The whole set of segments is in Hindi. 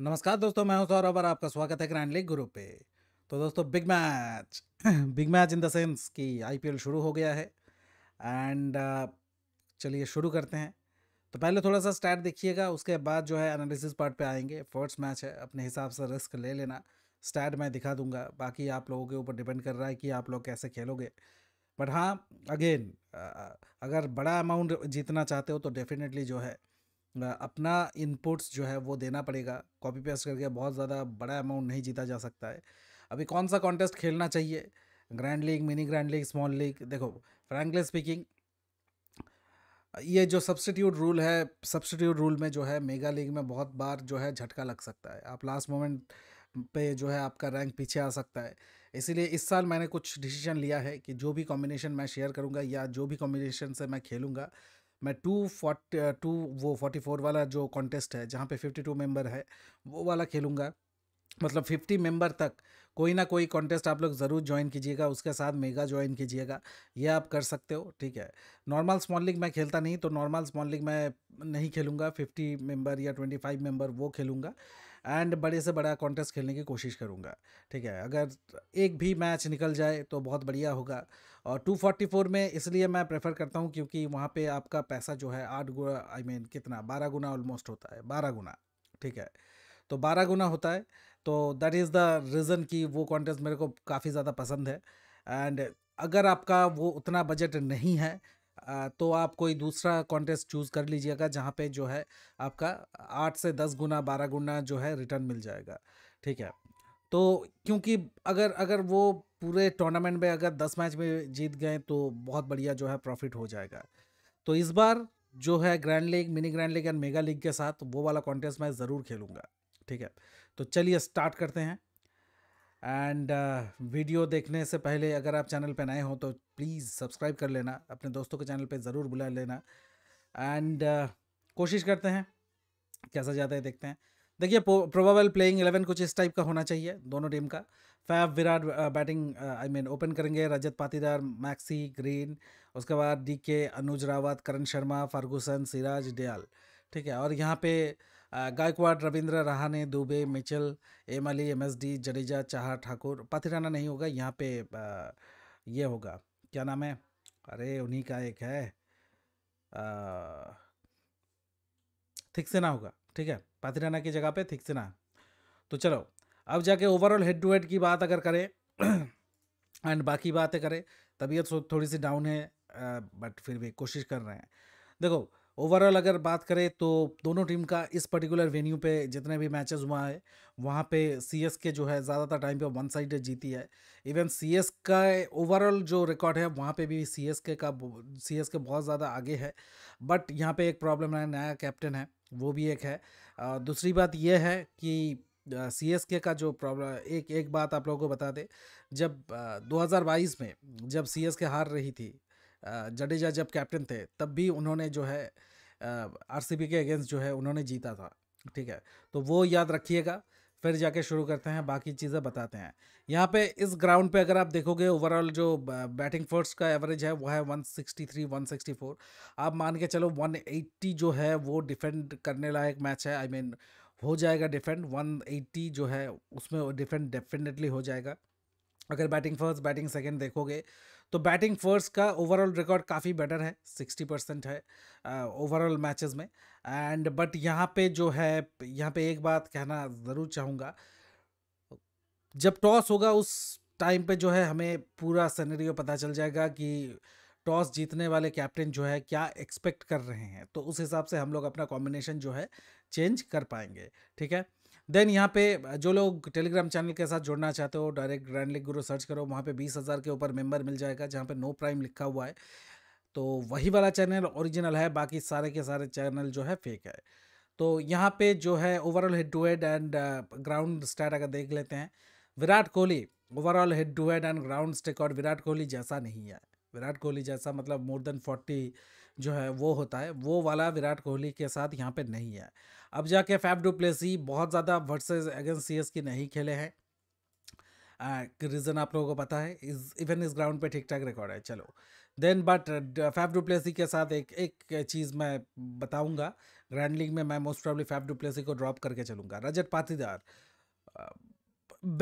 नमस्कार दोस्तों मैं हूं सौरभ और आपका स्वागत है ग्रैंड लीग ग्रुप पे तो दोस्तों big match big match in the sense कि आईपीएल शुरू हो गया है एंड चलिए शुरू करते हैं तो पहले थोड़ा सा स्टार्ट देखिएगा उसके बाद जो है एनालिसिस पार्ट पे आएंगे फर्स्ट मैच है अपने हिसाब से रिस्क ले लेना स्टैट मैं दिखा दूंगा बाकी आप लोगों के ऊपर डिपेंड कर रहा है कि आप लोग कैसे खेलोगे बट हाँ अगेन अगर बड़ा अमाउंट जीतना चाहते हो तो डेफिनेटली जो है अपना इनपुट्स जो है वो देना पड़ेगा कॉपी पेस्ट करके बहुत ज़्यादा बड़ा अमाउंट नहीं जीता जा सकता है अभी कौन सा कॉन्टेस्ट खेलना चाहिए grand league mini grand league small league देखो फ्रैंकली स्पीकिंग ये जो सब्सटीट्यूट रूल है सब्सटीट्यूट रूल में जो है मेगा लीग में बहुत बार जो है झटका लग सकता है आप लास्ट मोमेंट पे जो है आपका रैंक पीछे आ सकता है इसीलिए इस साल मैंने कुछ डिसीजन लिया है कि जो भी कॉम्बिनेशन मैं शेयर करूंगा या जो भी कॉम्बिनेशन से मैं खेलूंगा मैं टू फोर्ट टू वो फोर्टी फोर वाला जो कॉन्टेस्ट है जहाँ पे फिफ्टी टू मेम्बर है वो वाला खेलूँगा मतलब फिफ्टी मेम्बर तक कोई ना कोई कॉन्टेस्ट आप लोग ज़रूर ज्वाइन कीजिएगा उसके साथ मेगा ज्वाइन कीजिएगा ये आप कर सकते हो ठीक है नॉर्मल स्मॉल लीग मैं खेलता नहीं तो नॉर्मल स्मॉल लीग मैं नहीं खेलूँगा फिफ्टी मेम्बर या ट्वेंटी फाइव मेम्बर वो खेलूँगा एंड बड़े से बड़ा कॉन्टेस्ट खेलने की कोशिश करूँगा ठीक है अगर एक भी मैच निकल जाए तो बहुत बढ़िया होगा और 244 में इसलिए मैं प्रेफर करता हूँ क्योंकि वहाँ पे आपका पैसा जो है आठ गुना आई मीन कितना बारह गुना ऑलमोस्ट होता है बारह गुना ठीक है तो बारह गुना होता है तो दैट इज़ द रीज़न कि वो कॉन्टेस्ट मेरे को काफ़ी ज़्यादा पसंद है एंड अगर आपका वो उतना बजट नहीं है तो आप कोई दूसरा कॉन्टेस्ट चूज़ कर लीजिएगा जहाँ पे जो है आपका आठ से दस गुना बारह गुना जो है रिटर्न मिल जाएगा ठीक है तो क्योंकि अगर अगर वो पूरे टूर्नामेंट में अगर दस मैच में जीत गए तो बहुत बढ़िया जो है प्रॉफिट हो जाएगा तो इस बार जो है grand league mini grand league and mega league के साथ वो वाला कॉन्टेस्ट मैं ज़रूर खेलूँगा ठीक है तो चलिए स्टार्ट करते हैं एंड वीडियो uh, देखने से पहले अगर आप चैनल पर नए हो तो प्लीज़ सब्सक्राइब कर लेना अपने दोस्तों के चैनल पे ज़रूर बुला लेना एंड uh, कोशिश करते हैं कैसा जाता है देखते हैं देखिए प्रोबेबल प्लेइंग एलेवन कुछ इस टाइप का होना चाहिए दोनों टीम का Faf Virat batting I mean open करेंगे रजत पाटीदार मैक्सी ग्रीन उसके बाद डी के अनुज रावत करण शर्मा फार्गूसन सिराज डयाल ठीक है और यहाँ पे Gaikwad Ravindra Rahane Dube Mitchell M Ali M S D Jadeja चाह ठाकुर पथिराना नहीं होगा यहाँ पे ये होगा क्या नाम है अरे उन्हीं का एक है थिक्सेना होगा ठीक है पथिराना की जगह पे थिक्सेना तो चलो अब जाके ओवरऑल हेड टू हेड की बात अगर करें एंड बाकी बातें करें तबीयत थोड़ी सी डाउन है बट फिर भी कोशिश कर रहे हैं देखो ओवरऑल अगर बात करें तो दोनों टीम का इस पर्टिकुलर वेन्यू पे जितने भी मैचेस हुआ है वहाँ पे सी के जो है ज़्यादातर टाइम पे वन साइड जीती है इवन सी का ओवरऑल जो रिकॉर्ड है वहाँ पे भी सी के का सी के बहुत ज़्यादा आगे है बट यहाँ पे एक प्रॉब्लम है नया कैप्टन है वो भी एक है दूसरी बात यह है कि सी एस के का जो प्रॉब्लम एक एक बात आप लोगों को बता दें जब 2022 में जब सी एस के हार रही थी जडेजा जब कैप्टन थे तब भी उन्होंने जो है आर के अगेंस्ट जो है उन्होंने जीता था ठीक है तो वो याद रखिएगा फिर जाके शुरू करते हैं बाकी चीज़ें बताते हैं यहाँ पे इस ग्राउंड पे अगर आप देखोगे ओवरऑल जो बैटिंग फोर्स का एवरेज है वो है 163 164 आप मान के चलो 180 जो है वो डिफेंड करने लायक मैच है आई I मीन mean, हो जाएगा डिफेंड 180 जो है उसमें डिफेंड डेफिनेटली हो जाएगा अगर बैटिंग फर्स्ट बैटिंग सेकेंड देखोगे तो बैटिंग फर्स्ट का ओवरऑल रिकॉर्ड काफ़ी बेटर है सिक्सटी परसेंट है ओवरऑल uh, मैचेस में एंड बट यहाँ पे जो है यहाँ पे एक बात कहना ज़रूर चाहूँगा जब टॉस होगा उस टाइम पे जो है हमें पूरा सनेरियो पता चल जाएगा कि टॉस जीतने वाले कैप्टन जो है क्या एक्सपेक्ट कर रहे हैं तो उस हिसाब से हम लोग अपना कॉम्बिनेशन जो है चेंज कर पाएंगे ठीक है देन यहाँ पे जो लोग टेलीग्राम चैनल के साथ जुड़ना चाहते हो डायरेक्ट ग्रैंड लिख गुरु सर्च करो वहाँ पे बीस हज़ार के ऊपर मेंबर मिल जाएगा जहाँ पे नो प्राइम लिखा हुआ है तो वही वाला चैनल ओरिजिनल है बाकी सारे के सारे चैनल जो है फेक है तो यहाँ पे जो है overall head to head and ground stat अगर देख लेते हैं Virat Kohli overall head to head and ground stat Virat Kohli जैसा नहीं है विराट कोहली जैसा मतलब मोर देन फोर्टी जो है वो होता है वो वाला विराट कोहली के साथ यहाँ पे नहीं है अब जाके फैफ डुप्लेसी बहुत ज़्यादा वर्सेज अगेंस्ट सी एस के नहीं खेले हैं रीज़न आप लोगों को पता है इस इवन इस ग्राउंड पे ठीक ठाक रिकॉर्ड है चलो देन बट फैफ डुप्लेसी के साथ एक एक चीज़ मैं बताऊंगा ग्रैंड लीग में मैं मोस्ट प्रॉब्ली फैफ डुप्लेसी को ड्रॉप करके चलूंगा रजत पाथीदार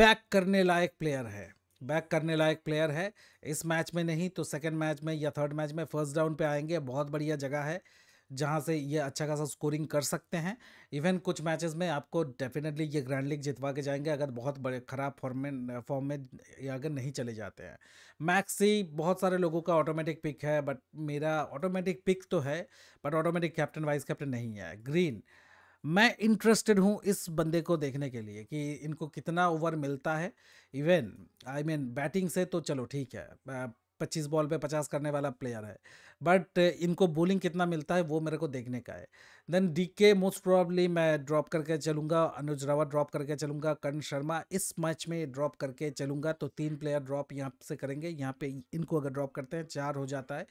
बैक करने लायक प्लेयर है बैक करने लायक प्लेयर है इस मैच में नहीं तो सेकेंड मैच में या थर्ड मैच में फर्स्ट राउंड पे आएंगे बहुत बढ़िया जगह है जहाँ से ये अच्छा खासा स्कोरिंग कर सकते हैं इवन कुछ मैचेस में आपको डेफिनेटली ये ग्रैंड लीग जितवा के जाएंगे अगर बहुत बड़े ख़राब फॉर्म में फॉर्म में अगर नहीं चले जाते हैं मैक्सी बहुत सारे लोगों का ऑटोमेटिक पिक है बट मेरा ऑटोमेटिक पिक तो है but automatic captain vice captain नहीं है ग्रीन मैं इंटरेस्टेड हूँ इस बंदे को देखने के लिए कि इनको कितना ओवर मिलता है इवन आई मीन बैटिंग से तो चलो ठीक है पच्चीस बॉल पे पचास करने वाला प्लेयर है बट इनको बॉलिंग कितना मिलता है वो मेरे को देखने का है then D K most probably मैं ड्रॉप करके चलूँगा अनुज रावत ड्रॉप करके चलूँगा कर्ण शर्मा इस मैच में ड्रॉप करके चलूँगा तो तीन प्लेयर ड्रॉप यहाँ से करेंगे यहाँ पे इनको अगर ड्रॉप करते हैं चार हो जाता है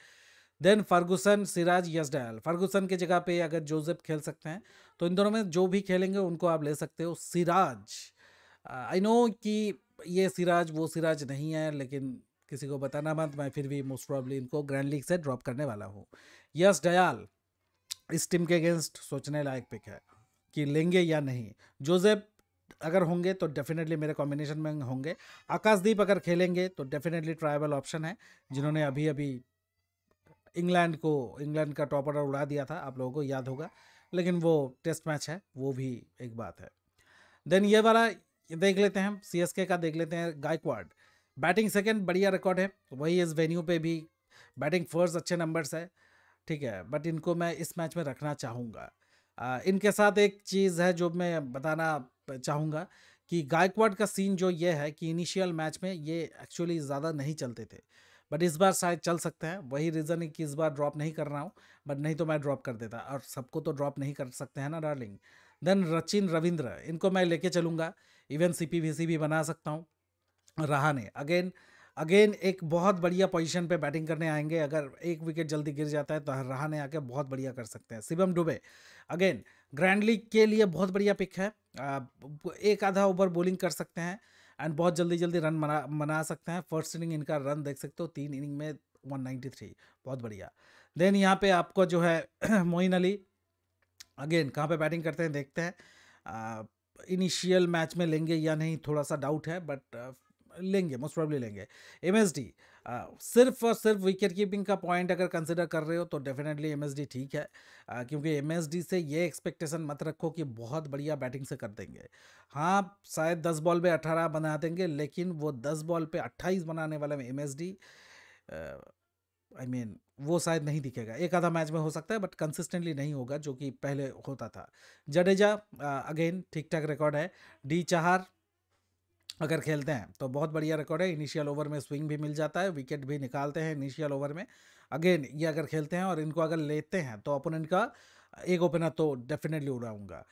देन फर्गूसन सिराज यसडायल फर्गूसन की जगह पे अगर जोसेफ खेल सकते हैं तो इन दोनों में जो भी खेलेंगे उनको आप ले सकते हो सिराज आई नो कि ये सिराज वो सिराज नहीं है लेकिन किसी को बताना मत मैं फिर भी मोस्ट प्रॉब्ली इनको ग्रैंड लीग से ड्रॉप करने वाला हूँ यस डयाल इस टीम के अगेंस्ट सोचने लायक पिक है कि लेंगे या नहीं जोसेफ अगर होंगे तो डेफिनेटली मेरे कॉम्बिनेशन में होंगे आकाशदीप अगर खेलेंगे तो डेफिनेटली ट्राइबल ऑप्शन है जिन्होंने अभी अभी इंग्लैंड को इंग्लैंड का टॉप ऑर्डर उड़ा दिया था आप लोगों को याद होगा लेकिन वो टेस्ट मैच है वो भी एक बात है देन ये वाला देख लेते हैं के का देख लेते हैं गायकवाड बैटिंग सेकेंड बढ़िया रिकॉर्ड है वही इस वेन्यू पर भी बैटिंग फर्स्ट अच्छे नंबर्स है ठीक है बट इनको मैं इस मैच में रखना चाहूँगा इनके साथ एक चीज़ है जो मैं बताना चाहूँगा कि गायकवाड का सीन जो ये है कि इनिशियल मैच में ये एक्चुअली ज़्यादा नहीं चलते थे बट इस बार शायद चल सकते हैं वही रीज़न है कि इस बार ड्रॉप नहीं कर रहा हूँ बट नहीं तो मैं ड्रॉप कर देता और सबको तो ड्रॉप नहीं कर सकते हैं ना डार्लिंग देन रचिन रविंद्र इनको मैं लेके चलूँगा इवन सी भी बना सकता हूँ रहा ने अगेन अगेन एक बहुत बढ़िया पोजीशन पे बैटिंग करने आएंगे अगर एक विकेट जल्दी गिर जाता है तो रहा ने आके बहुत बढ़िया कर सकते हैं शिवम डुबे अगेन ग्रैंड लीग के लिए बहुत बढ़िया पिक है एक आधा ओवर बॉलिंग कर सकते हैं एंड बहुत जल्दी जल्दी रन बना मना सकते हैं फर्स्ट इनिंग इनका रन देख सकते हो तीन इनिंग में 193 बहुत बढ़िया देन यहाँ पे आपको जो है मोइन अली अगेन कहाँ पे बैटिंग करते हैं देखते हैं इनिशियल मैच में लेंगे या नहीं थोड़ा सा डाउट है बट लेंगे मोस्ट प्रॉब्ली लेंगे एम एस डी सिर्फ और सिर्फ विकेट कीपिंग का पॉइंट अगर कंसिडर कर रहे हो तो डेफिनेटली एम एस डी ठीक है uh, क्योंकि एम एस डी से ये एक्सपेक्टेशन मत रखो कि बहुत बढ़िया बैटिंग से कर देंगे हाँ शायद दस बॉल पे अट्ठारह बना देंगे लेकिन वो दस बॉल पे अट्ठाईस बनाने वाला M S D I mean वो शायद नहीं दिखेगा एक आधा मैच में हो सकता है बट कंसिस्टेंटली नहीं होगा जो कि पहले होता था जडेजा अगेन ठीक ठाक रिकॉर्ड है डी चाहर अगर खेलते हैं तो बहुत बढ़िया रिकॉर्ड है इनिशियल ओवर में स्विंग भी मिल जाता है विकेट भी निकालते हैं इनिशियल ओवर में अगेन ये अगर खेलते हैं और इनको अगर लेते हैं तो अपोनेंट का एक ओपनर तो डेफिनेटली उड़ाऊंगा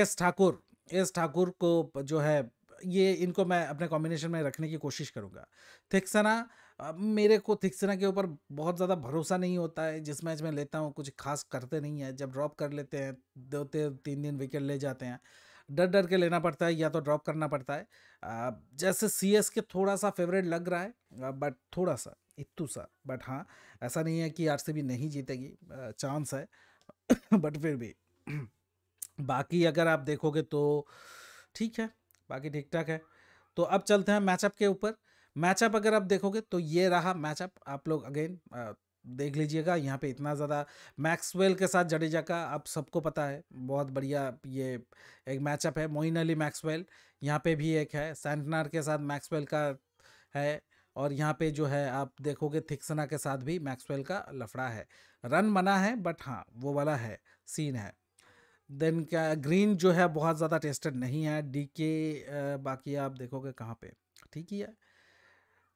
एस ठाकुर एस ठाकुर को जो है ये इनको मैं अपने कॉम्बिनेशन में रखने की कोशिश करूँगा थिक्सना मेरे को थिक्सना के ऊपर बहुत ज़्यादा भरोसा नहीं होता है जिस मैच में लेता हूँ कुछ खास करते नहीं है जब ड्रॉप कर लेते हैं दो तीन दिन विकेट ले जाते हैं डर डर के लेना पड़ता है या तो ड्रॉप करना पड़ता है जैसे सी एस के थोड़ा सा फेवरेट लग रहा है बट थोड़ा सा इतू सा बट हाँ ऐसा नहीं है कि आर नहीं जीतेगी चांस है बट फिर भी बाकी अगर आप देखोगे तो ठीक है बाकी ठीक ठाक है तो अब चलते हैं मैचअप के ऊपर मैचअप अगर आप देखोगे तो ये रहा मैचअप आप लोग अगेन देख लीजिएगा यहाँ पे इतना ज़्यादा मैक्सवेल के साथ जडेजा का आप सबको पता है बहुत बढ़िया ये एक मैचअप है मोइन अली मैक्सवेल यहाँ पे भी एक है सेंटनार के साथ मैक्सवेल का है और यहाँ पे जो है आप देखोगे थिक्सना के साथ भी मैक्सवेल का लफड़ा है रन बना है बट हाँ वो वाला है सीन है देन क्या ग्रीन जो है बहुत ज़्यादा टेस्टेड नहीं है डी के बाकी आप देखोगे कहाँ पे ठीक ही है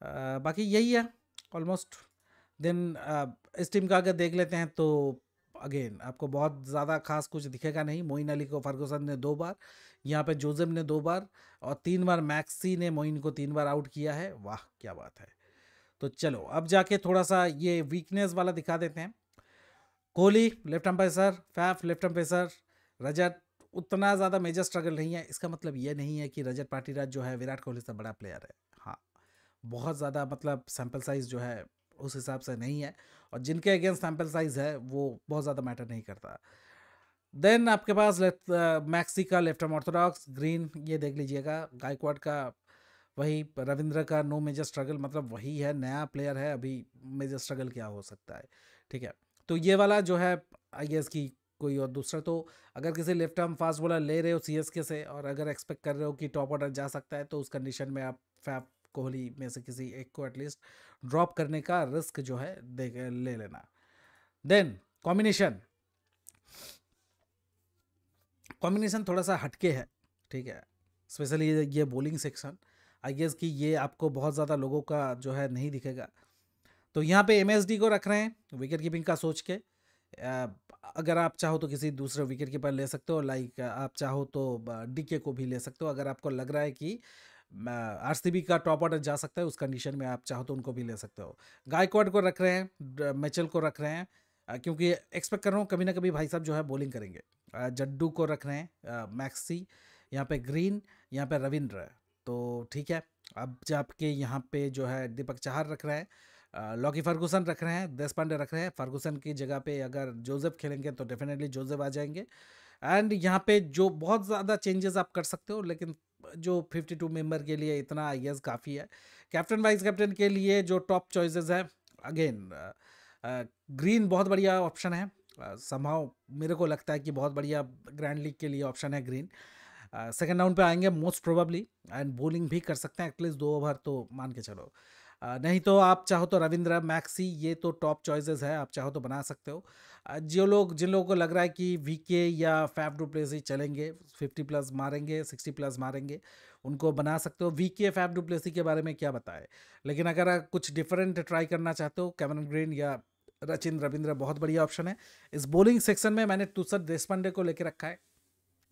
आ, बाकी यही है ऑलमोस्ट देन इस टीम का अगर देख लेते हैं तो अगेन आपको बहुत ज़्यादा खास कुछ दिखेगा नहीं मोइन अली को फर्गूसन ने दो बार यहाँ पे जोजम ने दो बार और तीन बार मैक्सी ने मोइन को तीन बार आउट किया है वाह क्या बात है तो चलो अब जाके थोड़ा सा ये वीकनेस वाला दिखा देते हैं Kohli left arm pacer Faf left arm pacer Rajat उतना ज़्यादा मेजर स्ट्रगल नहीं है इसका मतलब ये नहीं है कि रजत पाटीराज जो है विराट कोहली से बड़ा प्लेयर है हाँ बहुत ज़्यादा मतलब सैम्पल साइज जो है उस हिसाब से नहीं है और जिनके अगेंस्ट सैम्पल साइज़ है वो बहुत ज़्यादा मैटर नहीं करता देन आपके पास मैक्सी uh, का लेफ्ट ऑर्थोडॉक्स ग्रीन ये देख लीजिएगा गायकवाड का वही रविंद्र का नो मेजर स्ट्रगल मतलब वही है नया प्लेयर है अभी मेजर स्ट्रगल क्या हो सकता है ठीक है तो ये वाला जो है आई गेस की कोई और दूसरा तो अगर किसी लेफ्ट आर्म फास्ट बॉलर ले रहे हो सी से और अगर एक्सपेक्ट कर रहे हो कि टॉप ऑर्डर जा सकता है तो उस कंडीशन में आप फैप कोहली में से किसी एक को एटलीस्ट ड्रॉप करने का रिस्क जो है ले लेना देन कॉम्बिनेशन कॉम्बिनेशन थोड़ा सा हटके है ठीक है स्पेशली ये ये बॉलिंग सेक्शन आई गेस कि ये आपको बहुत ज़्यादा लोगों का जो है नहीं दिखेगा तो यहाँ पे एमएसडी को रख रहे हैं विकेट कीपिंग का सोच के अगर आप चाहो तो किसी दूसरे विकेट कीपर ले सकते हो लाइक आप चाहो तो डीके को भी ले सकते हो अगर आपको लग रहा है कि आर सी बी का टॉप ऑर्डर जा सकता है उस कंडीशन में आप चाहो तो उनको भी ले सकते हो गायकवाड को रख रहे हैं मेचल को रख रहे हैं क्योंकि एक्सपेक्ट कर रहा हूँ कभी ना कभी भाई साहब जो है बॉलिंग करेंगे जड्डू को रख रहे हैं मैक्सी यहाँ पे ग्रीन यहाँ पे रविंद्र तो ठीक है अब जब आपके यहाँ पे जो है दीपक चाहर रख रहे हैं लॉकी फर्गूसन रख रहे हैं देश पांडे रख रहे हैं फर्गूसन की जगह पे अगर जोसेफ खेलेंगे तो डेफिनेटली जोसेफ आ जाएंगे एंड यहाँ पे जो बहुत ज़्यादा चेंजेस आप कर सकते हो लेकिन जो 52 मेम्बर के लिए इतना आई काफ़ी है कैप्टन वाइस कैप्टन के लिए जो टॉप चॉइसेस है अगेन ग्रीन बहुत बढ़िया ऑप्शन है संभाव मेरे को लगता है कि बहुत बढ़िया ग्रैंड लीग के लिए ऑप्शन है ग्रीन सेकेंड राउंड पे आएंगे मोस्ट प्रोबेबली एंड बोलिंग भी कर सकते हैं एटलीस्ट दो ओवर तो मान के चलो नहीं तो आप चाहो तो रविंद्र मैक्सी ये तो टॉप चॉइसेस है आप चाहो तो बना सकते हो जो लोग जिन लोगों को लग रहा है कि वीके या फैफ डुप्लेसी चलेंगे फिफ्टी प्लस मारेंगे सिक्सटी प्लस मारेंगे उनको बना सकते हो वीके फैफ डुप्लेसी के बारे में क्या बताएं लेकिन अगर आप कुछ डिफरेंट ट्राई करना चाहते हो कैमरन ग्रीन या रचिन रविंद्र बहुत बढ़िया ऑप्शन है इस बोलिंग सेक्शन में मैंने तुसर देशपांडे को लेकर रखा है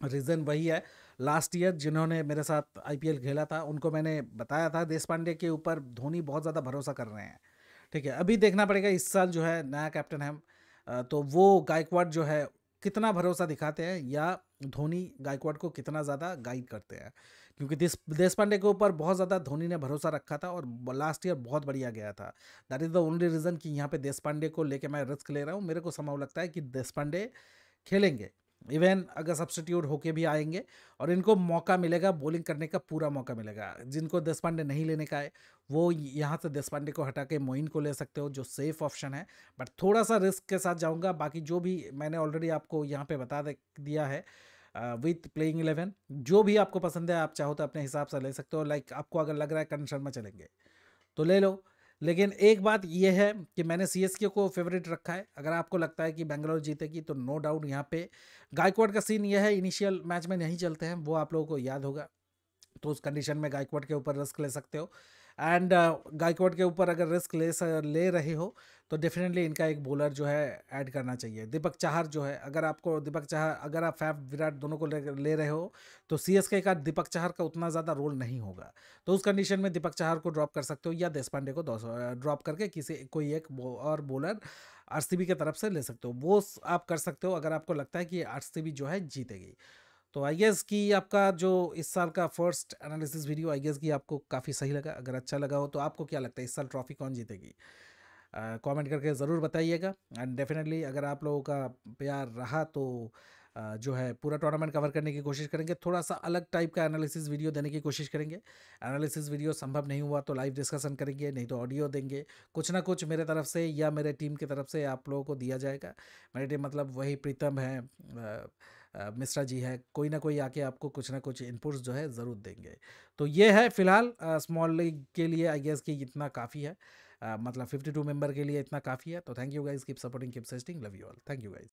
रीज़न वही है लास्ट ईयर जिन्होंने मेरे साथ आई खेला था उनको मैंने बताया था देश पांडे के ऊपर धोनी बहुत ज़्यादा भरोसा कर रहे हैं ठीक है अभी देखना पड़ेगा इस साल जो है नया कैप्टन है तो वो गायकवाड़ जो है कितना भरोसा दिखाते हैं या धोनी गायकवाड़ को कितना ज़्यादा गाइड करते हैं क्योंकि देश देश पांडे के ऊपर बहुत ज़्यादा धोनी ने भरोसा रखा था और लास्ट ईयर बहुत बढ़िया गया था that is the only reason कि यहाँ पे देश पांडे को लेके मैं रिस्क ले रहा हूँ मेरे को समाव लगता है कि देश पांडे खेलेंगे इवन अगर सब्सटीट्यूट होके भी आएंगे और इनको मौका मिलेगा बॉलिंग करने का पूरा मौका मिलेगा जिनको दस पांडे नहीं लेने का है वो यहाँ से दस पांडे को हटा के मोइन को ले सकते हो जो सेफ ऑप्शन है बट थोड़ा सा रिस्क के साथ जाऊँगा बाकी जो भी मैंने ऑलरेडी आपको यहाँ पर बता दिया है विथ प्लेइंग इलेवन जो भी आपको पसंद है आप चाहो तो अपने हिसाब से ले सकते हो लाइक like, आपको अगर लग रहा है करण शर्मा चलेंगे तो ले लो लेकिन एक बात यह है कि मैंने सी एस के को फेवरेट रखा है अगर आपको लगता है कि बेंगलोर जीतेगी तो नो डाउट यहाँ पे गायकवाड का सीन यह है इनिशियल मैच में नहीं चलते हैं वो आप लोगों को याद होगा तो उस कंडीशन में गायकवाड के ऊपर रस्क ले सकते हो एंड गायकवाड के ऊपर अगर रिस्क ले ले रहे हो तो डेफिनेटली इनका एक बॉलर जो है ऐड करना चाहिए दीपक चाहर जो है अगर आपको दीपक चाहर अगर आप फैफ विराट दोनों को ले, ले रहे हो तो सी एस के का दीपक चाहर का उतना ज़्यादा रोल नहीं होगा तो उस कंडीशन में दीपक चाहर को ड्रॉप कर सकते हो या देश पांडे को ड्रॉप करके किसी कोई एक बो, और बॉलर आर की तरफ से ले सकते हो वो आप कर सकते हो अगर आपको लगता है कि आर जो है जीतेगी तो आई गेस कि आपका जो इस साल का first analysis video I guess कि आपको काफ़ी सही लगा अगर अच्छा लगा हो तो आपको क्या लगता है इस साल ट्रॉफी कौन जीतेगी कमेंट uh, करके ज़रूर बताइएगा एंड डेफिनेटली अगर आप लोगों का प्यार रहा तो uh, जो है पूरा टूर्नामेंट कवर करने की कोशिश करेंगे थोड़ा सा अलग टाइप का एनालिसिस वीडियो देने की कोशिश करेंगे एनालिसिस वीडियो संभव नहीं हुआ तो लाइव डिस्कशन करेंगे नहीं तो ऑडियो देंगे कुछ ना कुछ मेरे तरफ से या मेरे टीम की तरफ से आप लोगों को दिया जाएगा मेरी टीम मतलब वही प्रीतम है uh, मिश्रा जी है कोई ना कोई आके आपको कुछ ना कुछ इनपुट्स जो है ज़रूर देंगे तो ये है फिलहाल स्मॉल लीग के लिए आई गेस कि इतना काफ़ी है मतलब 52 मेंबर के लिए इतना काफ़ी है तो thank you guys keep supporting keep sustaining love you all thank you guys